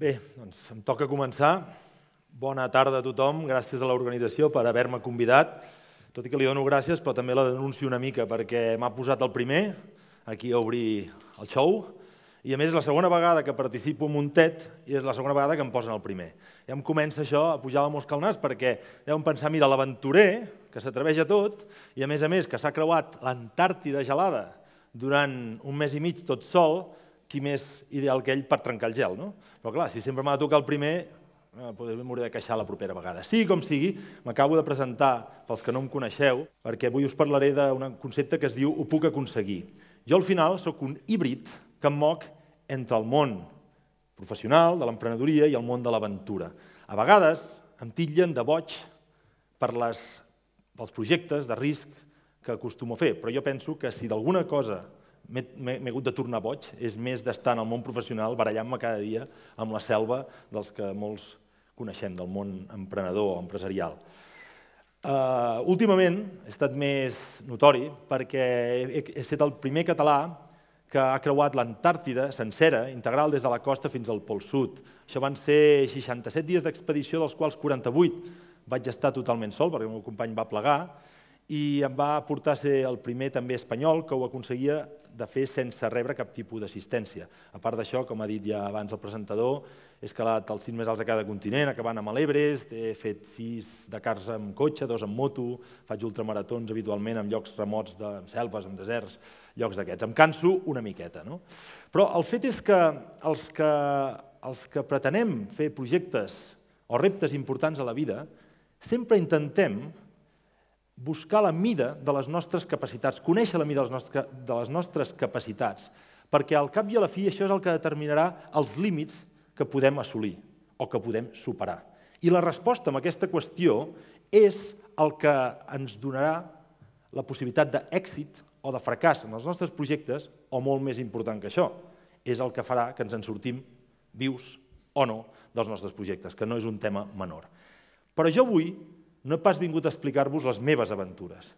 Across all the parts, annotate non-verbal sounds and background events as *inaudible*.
Bé, doncs em toca començar. Bona tarda a tothom, gràcies a l'organització per haver-me convidat, tot i que li dono gràcies, però també la denuncio una mica perquè m'ha posat el primer aquí a obrir el show i a més és la segona vegada que participo en un TED i és la segona vegada que em posen el primer. Ja em comença això a pujar la mosca al nas perquè deuen pensar, mira, l'aventurer que s'atreveix a tot i a més a més que s'ha creuat l'Antàrtida gelada durant un mes i mig tot sol, qui més ideal que ell per trencar el gel, no? Però clar, si sempre m'ha de tocar el primer, eh, m'hauré de queixar la propera vegada. Sí, com sigui, m'acabo de presentar, pels que no em coneixeu, perquè avui us parlaré d'un concepte que es diu ho puc aconseguir. Jo al final sóc un híbrid que em moc entre el món professional, de l'emprenedoria i el món de l'aventura. A vegades em titllen de boig per les, pels projectes de risc que acostumo a fer, però jo penso que si d'alguna cosa m'he hagut de tornar boig, és més d'estar en el món professional barallant-me cada dia amb la selva dels que molts coneixem del món emprenedor o empresarial. Uh, últimament he estat més notori perquè he, he estat el primer català que ha creuat l'Antàrtida sencera, integral des de la costa fins al Pol Sud. Això van ser 67 dies d'expedició, dels quals 48 vaig estar totalment sol, perquè el meu company va plegar, i em va portar a ser el primer també espanyol que ho aconseguia de fer sense rebre cap tipus d'assistència. A part d'això, com ha dit ja abans el presentador, he escalat els cinc més alts de cada continent, acabant amb l'Ebrest, he fet sis de cars amb cotxe, dos amb moto, faig ultramaratons habitualment en llocs remots, de, en selves, en deserts, llocs d'aquests. Em canso una miqueta. No? Però el fet és que els, que els que pretenem fer projectes o reptes importants a la vida, sempre intentem buscar la mida de les nostres capacitats, conèixer la mida de les, nostres, de les nostres capacitats, perquè al cap i a la fi això és el que determinarà els límits que podem assolir o que podem superar. I la resposta a aquesta qüestió és el que ens donarà la possibilitat d'èxit o de fracàs en els nostres projectes, o molt més important que això, és el que farà que ens en sortim vius o no dels nostres projectes, que no és un tema menor. Però jo avui no he pas vingut a explicar-vos les meves aventures.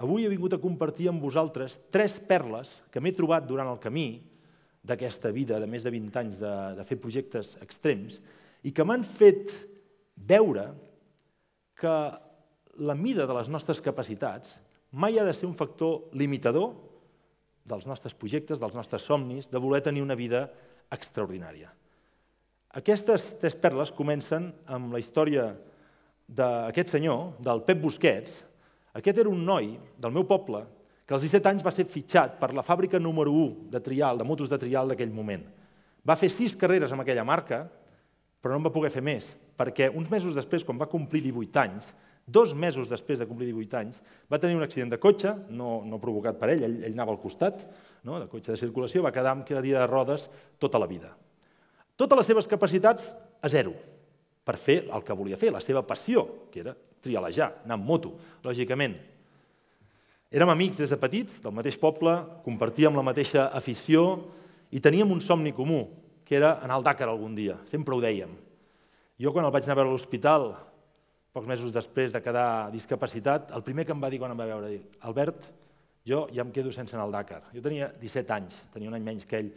Avui he vingut a compartir amb vosaltres tres perles que m'he trobat durant el camí d'aquesta vida de més de 20 anys de, de fer projectes extrems i que m'han fet veure que la mida de les nostres capacitats mai ha de ser un factor limitador dels nostres projectes, dels nostres somnis, de voler tenir una vida extraordinària. Aquestes tres perles comencen amb la història d'aquest senyor, del Pep Busquets, aquest era un noi del meu poble que als 17 anys va ser fitxat per la fàbrica número 1 de trial, de motos de trial d'aquell moment. Va fer sis carreres amb aquella marca, però no en va poder fer més, perquè uns mesos després, quan va complir 18 anys, dos mesos després de complir 18 anys, va tenir un accident de cotxe, no, no provocat per ell, ell, ell anava al costat, no, de cotxe de circulació, va quedar amb dia de rodes tota la vida. Totes les seves capacitats a zero per fer el que volia fer, la seva passió, que era trialejar, anar amb moto, lògicament. Érem amics des de petits, del mateix poble, compartíem la mateixa afició i teníem un somni comú, que era anar al Dakar algun dia, sempre ho dèiem. Jo quan el vaig anar a veure a l'hospital, pocs mesos després de quedar discapacitat, el primer que em va dir quan em va veure, dir, Albert, jo ja em quedo sense anar al Dakar. Jo tenia 17 anys, tenia un any menys que ell,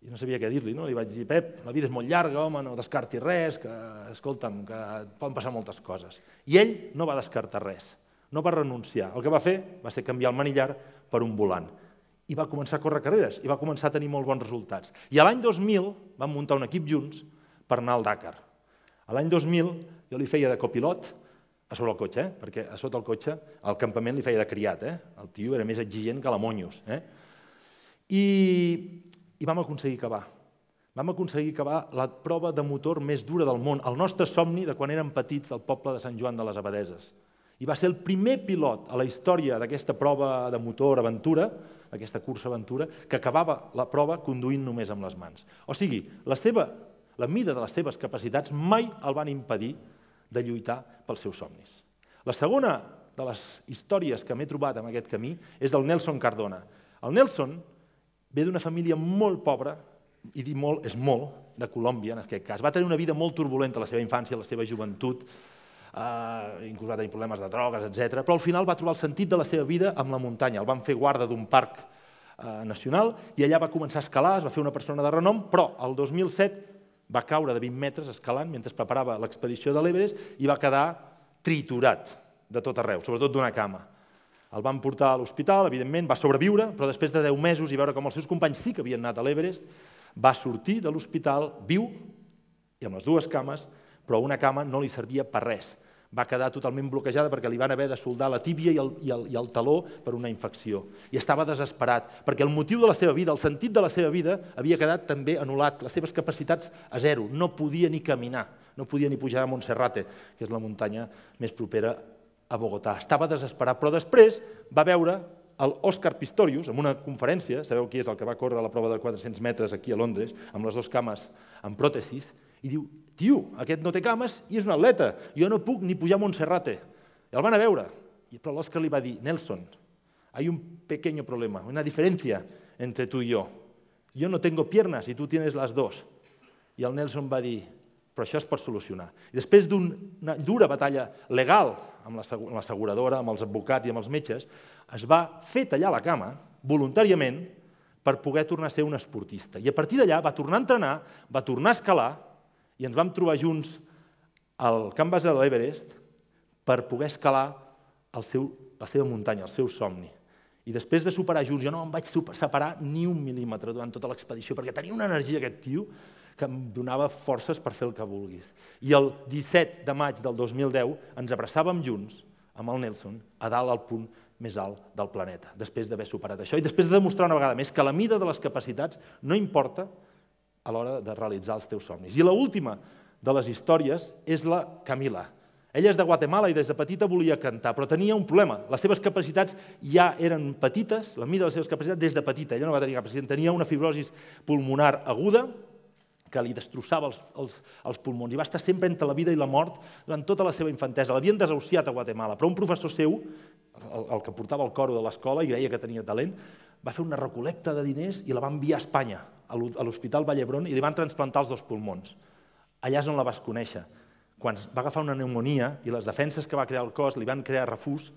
i no sabia què dir-li, no? Li vaig dir, Pep, la vida és molt llarga, home, no descarti res, que, escolta'm, que poden passar moltes coses. I ell no va descartar res, no va renunciar. El que va fer va ser canviar el manillar per un volant. I va començar a córrer carreres, i va començar a tenir molt bons resultats. I a l'any 2000 vam muntar un equip junts per anar al Dakar. A l'any 2000 jo li feia de copilot, a sobre el cotxe, eh? perquè a sota el cotxe al campament li feia de criat, eh? el tio era més exigent que la Monyos. Eh? I i vam aconseguir acabar. Vam aconseguir acabar la prova de motor més dura del món, el nostre somni de quan érem petits del poble de Sant Joan de les Abadeses. I va ser el primer pilot a la història d'aquesta prova de motor aventura, aquesta cursa aventura, que acabava la prova conduint només amb les mans. O sigui, la, seva, la mida de les seves capacitats mai el van impedir de lluitar pels seus somnis. La segona de les històries que m'he trobat en aquest camí és del Nelson Cardona. El Nelson ve d'una família molt pobra, i dir molt és molt, de Colòmbia, en aquest cas. Va tenir una vida molt turbulenta, la seva infància, a la seva joventut, eh, inclús va tenir problemes de drogues, etc. Però al final va trobar el sentit de la seva vida amb la muntanya. El van fer guarda d'un parc eh, nacional i allà va començar a escalar, es va fer una persona de renom, però el 2007 va caure de 20 metres escalant mentre preparava l'expedició de l'Everest i va quedar triturat de tot arreu, sobretot d'una cama. El van portar a l'hospital, evidentment, va sobreviure, però després de 10 mesos i veure com els seus companys sí que havien anat a l'Everest, va sortir de l'hospital viu i amb les dues cames, però una cama no li servia per res. Va quedar totalment bloquejada perquè li van haver de soldar la tíbia i el, i el, i el taló per una infecció. I estava desesperat, perquè el motiu de la seva vida, el sentit de la seva vida, havia quedat també anul·lat, les seves capacitats a zero. No podia ni caminar, no podia ni pujar a Montserrate, que és la muntanya més propera a Bogotà. Estava desesperat, però després va veure l'Òscar Pistorius, en una conferència, sabeu qui és el que va córrer la prova de 400 metres aquí a Londres, amb les dues cames en pròtesis, i diu, tio, aquest no té cames i és un atleta, jo no puc ni pujar a Montserrate. I el van a veure, però l'Òscar li va dir, Nelson, hay un pequeño problema, una diferència entre tu i jo. Yo no tengo piernas y tú tienes las dos. I el Nelson va dir, però això es pot solucionar. I després d'una dura batalla legal amb l'asseguradora, amb els advocats i amb els metges, es va fer tallar la cama voluntàriament per poder tornar a ser un esportista. I a partir d'allà va tornar a entrenar, va tornar a escalar i ens vam trobar junts al camp base de l'Everest per poder escalar el seu, la seva muntanya, el seu somni. I després de superar junts, jo no em vaig separar ni un mil·límetre durant tota l'expedició, perquè tenia una energia aquest tio, que em donava forces per fer el que vulguis. I el 17 de maig del 2010 ens abraçàvem junts amb el Nelson a dalt al punt més alt del planeta, després d'haver superat això i després de demostrar una vegada més que la mida de les capacitats no importa a l'hora de realitzar els teus somnis. I l'última de les històries és la Camila. Ella és de Guatemala i des de petita volia cantar, però tenia un problema. Les seves capacitats ja eren petites, la mida de les seves capacitats des de petita. Ella no va tenir capacitat, tenia una fibrosis pulmonar aguda, que li destrossava els, els, els pulmons i va estar sempre entre la vida i la mort durant tota la seva infantesa. L'havien desahuciat a Guatemala, però un professor seu, el, el que portava el coro de l'escola i deia que tenia talent, va fer una recolecta de diners i la va enviar a Espanya, a l'Hospital Vallebron, i li van transplantar els dos pulmons. Allà és on la vas conèixer. Quan va agafar una pneumonia i les defenses que va crear el cos li van crear refús,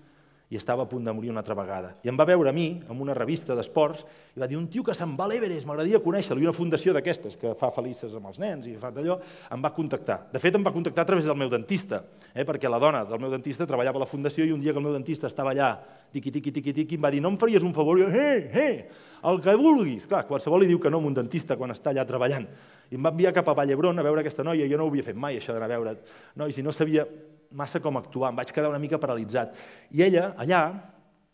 i estava a punt de morir una altra vegada. I em va veure a mi, en una revista d'esports, i va dir, un tio que se'n va a l'Everest, m'agradaria conèixer-lo, i una fundació d'aquestes que fa felices amb els nens i fa d'allò, em va contactar. De fet, em va contactar a través del meu dentista, eh, perquè la dona del meu dentista treballava a la fundació i un dia que el meu dentista estava allà, tiqui, tiqui, tiqui, tiqui, em va dir, no em faries un favor? I jo, hey, eh, eh, hey, el que vulguis. Clar, qualsevol li diu que no a un dentista quan està allà treballant. I em va enviar cap a Vallebron a veure aquesta noia, i jo no ho havia fet mai, això d'anar a veure nois, i no sabia massa com actuar, em vaig quedar una mica paralitzat. I ella, allà,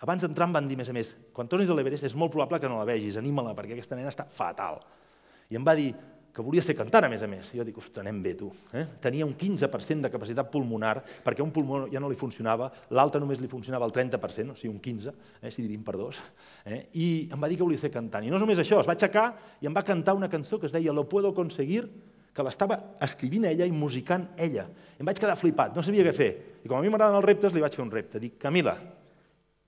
abans d'entrar em van dir, més a més, quan tornis a l'Everest és molt probable que no la vegis, anima-la, perquè aquesta nena està fatal. I em va dir que volia ser cantant, a més a més. I jo dic, ostres, anem bé, tu. Eh? Tenia un 15% de capacitat pulmonar, perquè un pulmó ja no li funcionava, l'altre només li funcionava el 30%, o sigui, un 15, eh? si dirim per dos. Eh? I em va dir que volia ser cantant. I no és només això, es va aixecar i em va cantar una cançó que es deia Lo puedo conseguir, estaba l'estava a ella y musicant ella. Em vaig quedar flipat, no sabia qué fer. Y com a mi m'agraden els le li vaig fer un repte. Dic, Camila,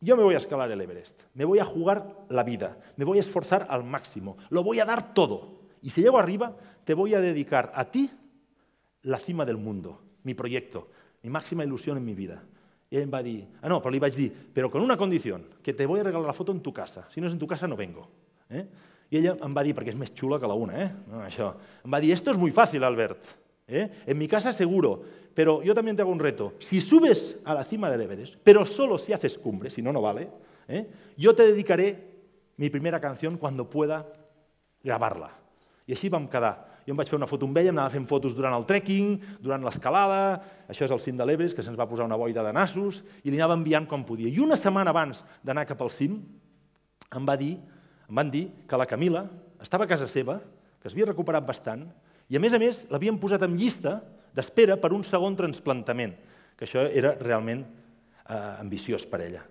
yo me voy a escalar el Everest, me voy a jugar la vida, me voy a esforzar al máximo, lo voy a dar todo. Y si llego arriba, te voy a dedicar a ti la cima del mundo, mi proyecto, mi máxima ilusión en mi vida. Y ella em va dir, ah no, però li vaig dir, con una condición, que te voy a regalar la foto en tu casa, si no es en tu casa no vengo. Eh? I ella em va dir, perquè és més xula que la una, eh? No, això. Em va dir, esto es muy fácil, Albert. ¿Eh? En mi casa seguro, pero yo también te hago un reto. Si subes a la cima del Everest, pero solo si haces cumbre, si no, no vale, ¿eh? yo te dedicaré mi primera canción cuando pueda gravar I així vam quedar. Jo em vaig fer una foto amb ella, em anava fent fotos durant el trekking, durant l'escalada, això és el cim de l'Everes, que se'ns va posar una boira de nassos, i li anava enviant com podia. I una setmana abans d'anar cap al cim, em va dir em van dir que la Camila estava a casa seva, que s'havia recuperat bastant, i a més a més l'havien posat en llista d'espera per un segon transplantament, que això era realment eh, ambiciós per ella.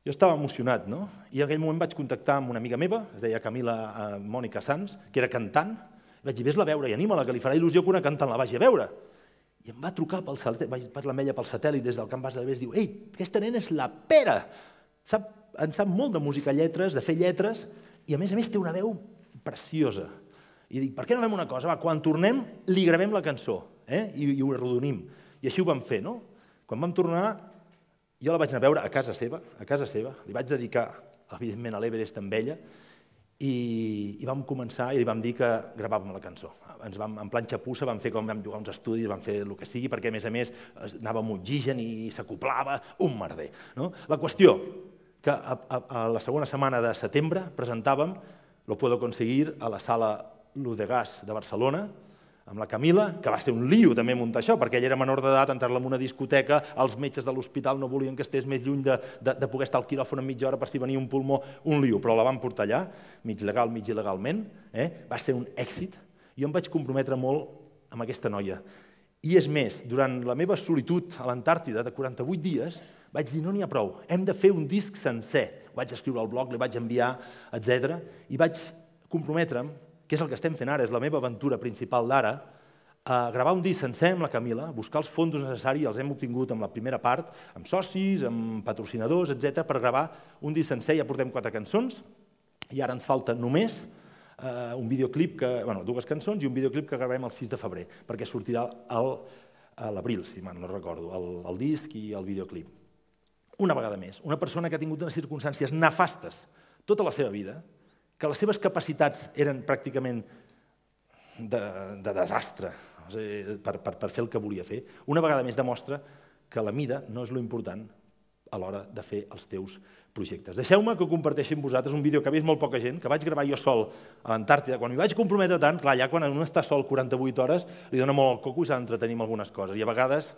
Jo estava emocionat, no? I en aquell moment vaig contactar amb una amiga meva, es deia Camila eh, Mònica Sanz, que era cantant, i vaig dir, vés-la a veure i anima-la, que li farà il·lusió que una cantant la vagi a veure. I em va trucar, pel vaig parlar amb ella pel satèl·lit des del Camp Bas de Vés, diu, ei, aquesta nena és la pera! Sap, en sap molt de música lletres, de fer lletres, i a més a més té una veu preciosa. I dic, per què no fem una cosa? Va, quan tornem, li gravem la cançó eh? I, i ho arrodonim. I així ho vam fer, no? Quan vam tornar, jo la vaig anar a veure a casa seva, a casa seva, li vaig dedicar, evidentment, a l'Everest amb ella, i, i vam començar i li vam dir que gravàvem la cançó ens vam, en plan xapussa vam fer com vam jugar uns estudis, vam fer el que sigui, perquè a més a més anava amb oxigen i s'acoplava, un merder. No? La qüestió, que a, a, a la segona setmana de setembre presentàvem Lo puedo conseguir a la sala Luz de Gas de Barcelona, amb la Camila, que va ser un lío també muntar això, perquè ella era menor d'edat, entrar-la en una discoteca, els metges de l'hospital no volien que estés més lluny de, de, de poder estar al quiròfon en mitja hora per si venia un pulmó, un lío, però la van portar allà, mig legal, mig il·legalment, eh? va ser un èxit, jo em vaig comprometre molt amb aquesta noia. I és més, durant la meva solitud a l'Antàrtida de 48 dies, vaig dir, no n'hi ha prou, hem de fer un disc sencer. vaig escriure al blog, li vaig enviar, etc. I vaig comprometre'm, que és el que estem fent ara, és la meva aventura principal d'ara, a gravar un disc sencer amb la Camila, buscar els fons necessaris, els hem obtingut amb la primera part, amb socis, amb patrocinadors, etc per gravar un disc sencer. Ja portem quatre cançons i ara ens falta només Eh, un videoclip que, bueno, dues cançons i un videoclip que gravem el 6 de febrer, perquè sortirà el, a eh, l'abril, si no recordo, el, el disc i el videoclip. Una vegada més, una persona que ha tingut unes circumstàncies nefastes tota la seva vida, que les seves capacitats eren pràcticament de, de desastre o per, per, per fer el que volia fer, una vegada més demostra que la mida no és lo important a l'hora de fer els teus projectes. Deixeu-me que comparteixi amb vosaltres un vídeo que ha vist molt poca gent, que vaig gravar jo sol a l'Antàrtida. Quan m'hi vaig comprometre tant, clar, ja quan un està sol 48 hores, li dona molt el coco i s'ha d'entretenir amb algunes coses. I a vegades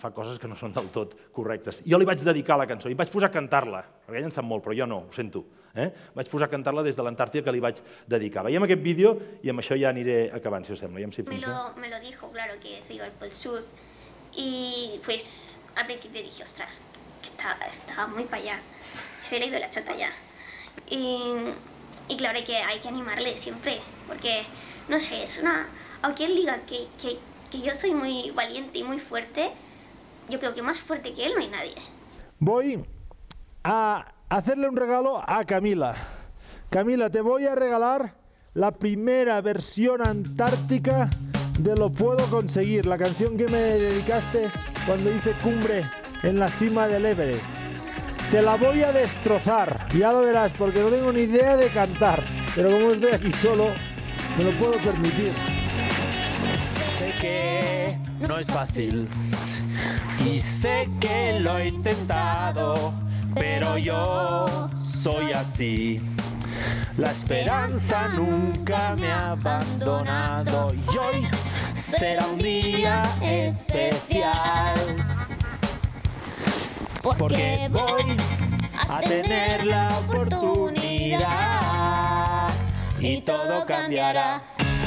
fa coses que no són del tot correctes. Jo li vaig dedicar la cançó, i em vaig posar a cantar-la, perquè ell en sap molt, però jo no, ho sento. Eh? Vaig posar a cantar-la des de l'Antàrtida que li vaig dedicar. Veiem aquest vídeo i amb això ja aniré acabant, si us sembla. Ja em sé me, lo, me lo dijo, claro, que se iba al sur. Y pues al principio dije, ostras, está, muy para allá, se le ha ido la chota ya. Y, y, claro, que, hay que animarle siempre, porque, no sé, es una... Aunque él diga que, que yo soy muy valiente y muy fuerte, yo creo que más fuerte que él no hay nadie. Voy a hacerle un regalo a Camila. Camila, te voy a regalar la primera versión antártica de Lo Puedo Conseguir, la canción que me dedicaste cuando hice Cumbre en la cima del Everest. Te la voy a destrozar, ya lo verás, porque no tengo ni idea de cantar. Pero como estoy aquí solo, me lo puedo permitir. Sé que no es fácil y sé que lo he intentado, pero yo soy así. La esperanza nunca me ha abandonado y hoy será un día especial porque voy a tener la oportunidad y todo cambiará.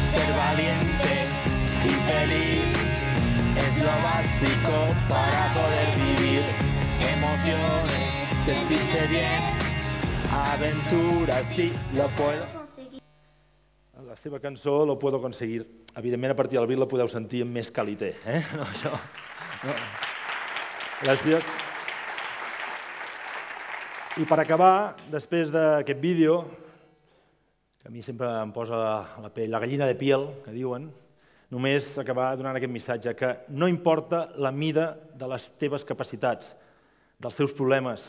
Ser valiente y feliz es lo básico para poder vivir. Emociones, sentirse bien, aventuras, sí, lo puedo conseguir ah, la seva cançó lo puedo conseguir. Evidentment, a partir del beat la podeu sentir amb més en Eh? *laughs* No, I per acabar, després d'aquest vídeo, que a mi sempre em posa la pell, la gallina de piel, que diuen, només acabar donant aquest missatge, que no importa la mida de les teves capacitats, dels teus problemes,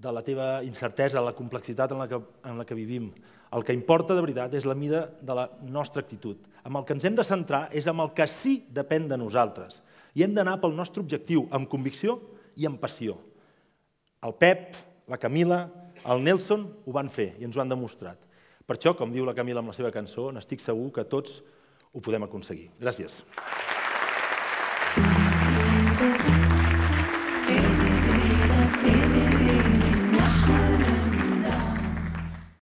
de la teva incertesa, la complexitat en la, que, en la que vivim. El que importa de veritat és la mida de la nostra actitud. Amb el que ens hem de centrar és amb el que sí depèn de nosaltres. I hem d'anar pel nostre objectiu, amb convicció i amb passió. El Pep, la Camila, el Nelson ho van fer i ens ho han demostrat. Per això, com diu la Camila amb la seva cançó, n'estic segur que tots ho podem aconseguir. Gràcies. Gràcies.